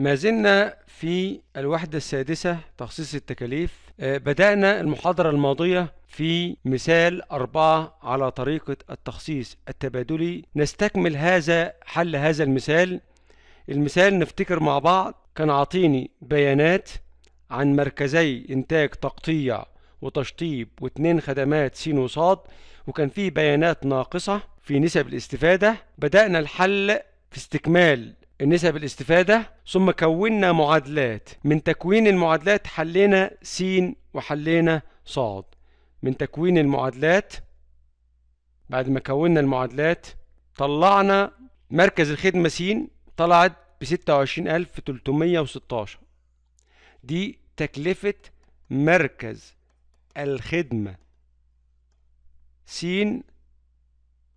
ما زلنا في الوحدة السادسة تخصيص التكاليف آه، بدأنا المحاضرة الماضية في مثال أربعة على طريقة التخصيص التبادلي نستكمل هذا حل هذا المثال المثال نفتكر مع بعض كان عاطيني بيانات عن مركزي إنتاج تقطيع وتشطيب واتنين خدمات سين وصاد وكان فيه بيانات ناقصة في نسب الاستفادة بدأنا الحل في استكمال نسب الاستفادة ثم كونا معادلات من تكوين المعادلات حلينا س وحلينا ص من تكوين المعادلات بعد ما كونا المعادلات طلعنا مركز الخدمة س طلعت بستة وعشرين ألف تلتمية وستاشر دي تكلفة مركز الخدمة س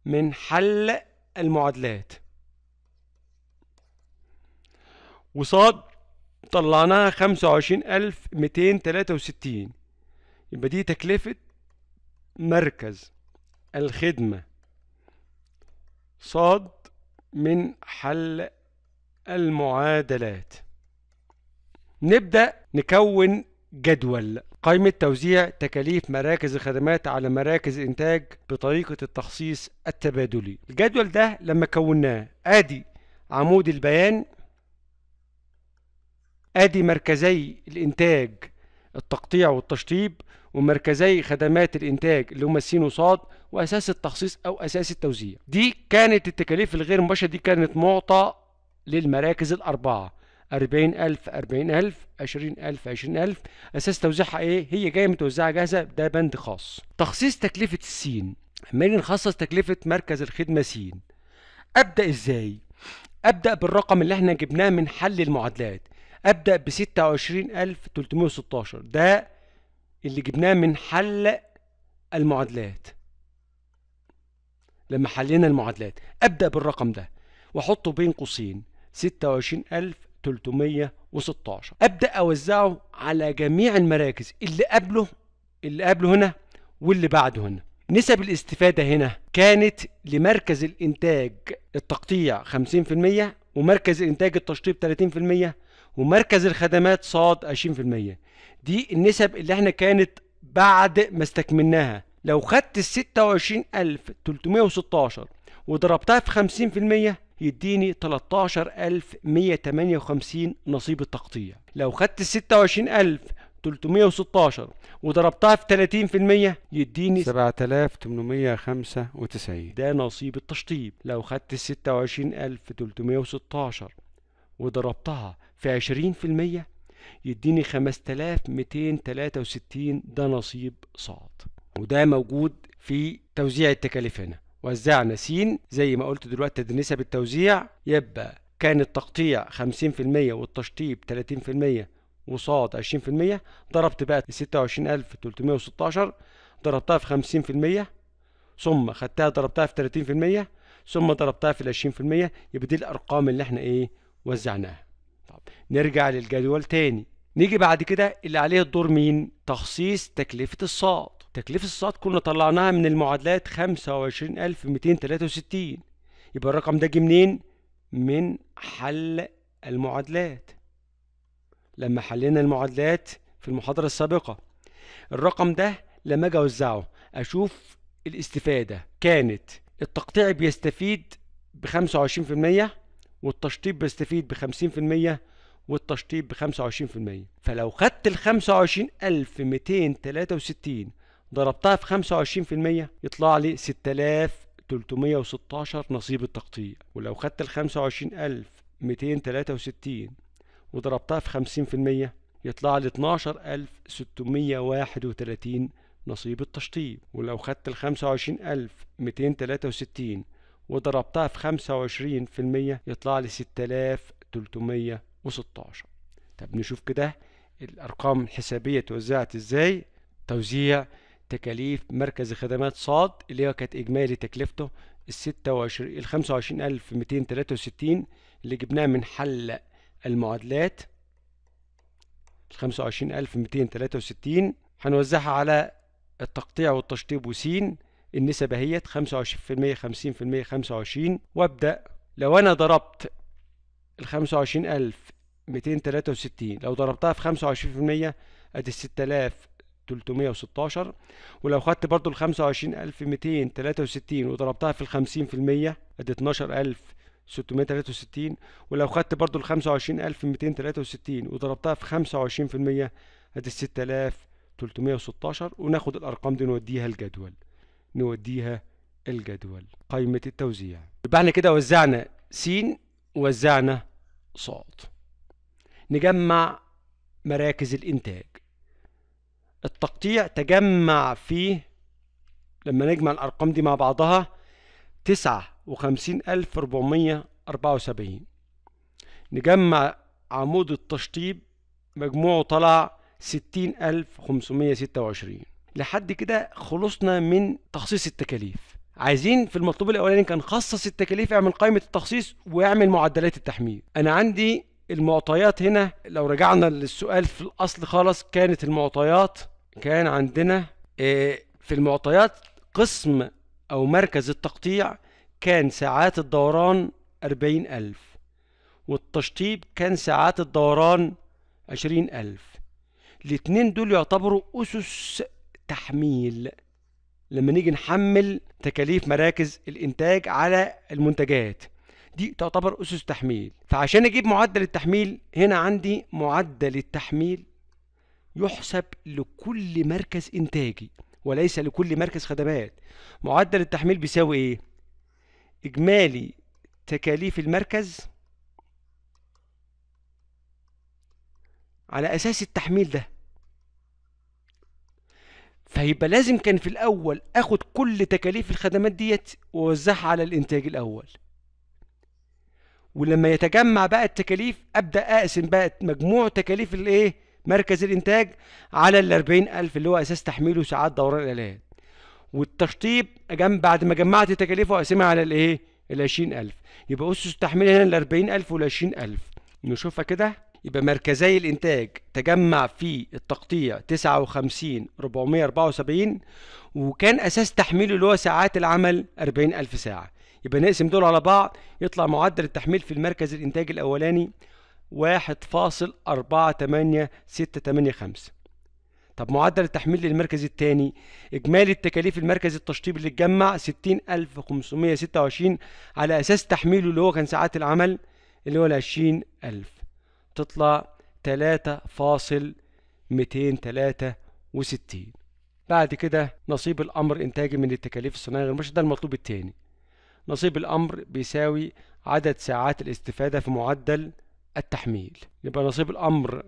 من حل المعادلات وصاد طلعناها خمسة وعشرين ألف ميتين تلاتة وستين يبقى دي تكلفة مركز الخدمة صاد من حل المعادلات نبدأ نكون جدول قائمة توزيع تكاليف مراكز الخدمات على مراكز الإنتاج بطريقة التخصيص التبادلي الجدول ده لما كوناه آدي عمود البيان ادي مركزي الانتاج التقطيع والتشطيب ومركزي خدمات الانتاج اللي هم سين وصاد واساس التخصيص او اساس التوزيع دي كانت التكاليف الغير مباشره دي كانت معطى للمراكز الاربعه 40000 40000 20000 20000 اساس توزيعها ايه هي جايه متوزعه جاهزه ده بند خاص تخصيص تكلفه السين عمالين نخصص تكلفه مركز الخدمه سين ابدا ازاي ابدا بالرقم اللي احنا جبناه من حل المعادلات ابدا ب 26316 ده اللي جبناه من حل المعادلات لما حلينا المعادلات ابدا بالرقم ده واحطه بين قوسين 26316 ابدا اوزعه على جميع المراكز اللي قبله اللي قبله هنا واللي بعده هنا نسب الاستفادة هنا كانت لمركز الإنتاج التقطيع 50% ومركز الإنتاج التشطيب 30% ومركز الخدمات صاد 20% دي النسب اللي احنا كانت بعد ما استكملناها لو خدت ال 26316 وضربتها في 50% يديني 13158 نصيب التقطيع لو خدت ال 26316 وضربتها في 30% يديني 7895 ده نصيب التشطيب لو خدت ال 26316 وضربتها في عشرين في المية يديني خمسة آلاف ميتين تلاتة وستين ده نصيب صاد وده موجود في توزيع التكاليف هنا وزعنا س زي ما قلت دلوقتي دي نسب التوزيع يبقى كان التقطيع 50% والتشطيب 30% وصاد 20% ضربت بقى 26316 ضربتها في 50% ثم خدتها ضربتها في 30% ثم ضربتها في 20% يبقى دي الارقام اللي احنا ايه وزعناها طب نرجع للجدول تاني نيجي بعد كده اللي عليه الدور مين تخصيص تكلفة الصاد تكلفة الصاد كنا طلعناها من المعادلات 25263 يبقى الرقم ده جه منين من حل المعادلات لما حلينا المعادلات في المحاضرة السابقة الرقم ده لما اجي اوزعه اشوف الاستفادة كانت التقطيع بيستفيد بخمسة وعشرين في المية والتشطيب بيستفيد ب 50% والتشطيب ب 25% فلو خدت ال 25263 ضربتها في 25% يطلع لي 6316 نصيب التقطيع ولو خدت ال 25263 وضربتها في 50% يطلع لي 12631 نصيب التشطيب ولو خدت ال 25263 وضربتها في خمسة وعشرين في المية يطلع لي ستة آلاف تلتمية وستاشر طب نشوف كده الأرقام الحسابية توزعت إزاي توزيع تكاليف مركز خدمات صاد اللي هو كانت إجمالي تكلفته الستة وعشرين الخمسة وعشرين ألف ميتين تلاتة وستين اللي جبناه من حل المعادلات الخمسة وعشرين ألف ميتين تلاتة وستين هنوزعها على التقطيع والتشطيب وسين النسبة هي 25% 50% 25 وابدأ لو أنا ضربت ال 25263 لو ضربتها في 25% ادي 6316 ولو خدت برضو ال 25263 وضربتها في ال 50% ادي 12000 663 ولو خدت برضو ال 25263 وضربتها في 25% ادي 6316 وناخد الارقام دي نوديها الجدول نوديها الجدول قائمة التوزيع يبقى احنا كده وزعنا س وزعنا ص نجمع مراكز الإنتاج التقطيع تجمع فيه لما نجمع الأرقام دي مع بعضها تسعة وخمسين ألف ربعمية أربعة وسبعين نجمع عمود التشطيب مجموعه طلع ستين ألف خمسمية ستة وعشرين لحد كده خلصنا من تخصيص التكاليف عايزين في المطلوب الاولاني كان خصص التكاليف اعمل قائمه التخصيص واعمل معدلات التحميل انا عندي المعطيات هنا لو رجعنا للسؤال في الاصل خالص كانت المعطيات كان عندنا آه، في المعطيات قسم او مركز التقطيع كان ساعات الدوران 40000 والتشطيب كان ساعات الدوران 20000 الاثنين دول يعتبروا أسس التحميل لما نيجي نحمل تكاليف مراكز الانتاج على المنتجات دي تعتبر اسس تحميل فعشان اجيب معدل التحميل هنا عندي معدل التحميل يحسب لكل مركز انتاجي وليس لكل مركز خدمات معدل التحميل بيساوي ايه اجمالي تكاليف المركز على اساس التحميل ده فيبقى لازم كان في الاول اخد كل تكاليف الخدمات ديت واوزعها على الانتاج الاول ولما يتجمع بقى التكاليف ابدا اقسم بقى مجموع تكاليف الايه مركز الانتاج على ال 40000 اللي هو اساس تحميله ساعات دوران الالات والتشطيب أجم بعد ما جمعت التكاليف واقسمها على الايه ال 20000 يبقى اسس التحميل هنا ال 40000 وال 20000 نشوفها كده يبقى مركزي الانتاج تجمع في التقطيع 59 474 وكان اساس تحميله اللي هو ساعات العمل 40000 ساعه يبقى نقسم دول على بعض يطلع معدل التحميل في المركز الانتاج الاولاني 1.48685 طب معدل التحميل للمركز الثاني إجمالي التكاليف المركز التشطيب اللي اتجمع 60526 على أساس تحميله اللي هو كان ساعات العمل اللي هو ال 20000 تطلع تلاتة فاصل ميتين تلاتة وستين بعد كده نصيب الأمر إنتاجي من التكاليف الصناعية غير مباشرة ده المطلوب التاني نصيب الأمر بيساوي عدد ساعات الاستفادة في معدل التحميل يبقى نصيب الأمر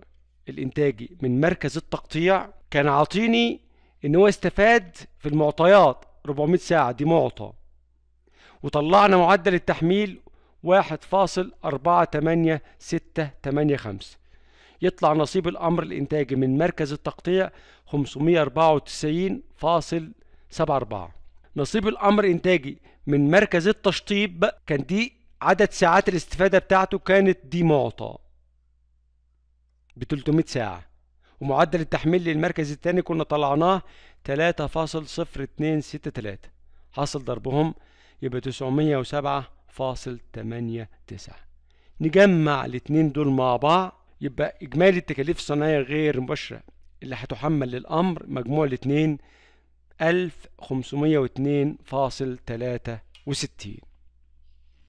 الإنتاجي من مركز التقطيع كان عاطيني إن هو استفاد في المعطيات 400 ساعة دي معطى وطلعنا معدل التحميل واحد فاصل أربعة تمانية ستة تمانية خمسة يطلع نصيب الأمر الإنتاجي من مركز التقطيع خمسمية أربعة وتسعين فاصل سبعة أربعة نصيب الأمر إنتاجي من مركز التشطيب كان دي عدد ساعات الاستفادة بتاعته كانت دي معطى ب 300 ساعة ومعدل التحميل للمركز الثاني كنا طلعناه 3.0263 حصل ضربهم يبقى 907 فاصل تمانية تسعة نجمع الاتنين دول مع بعض يبقى إجمالي التكاليف الصناعية غير مباشرة اللي هتحمل للأمر مجموع الاتنين ألف خمسمية واتنين فاصل تلاتة وستين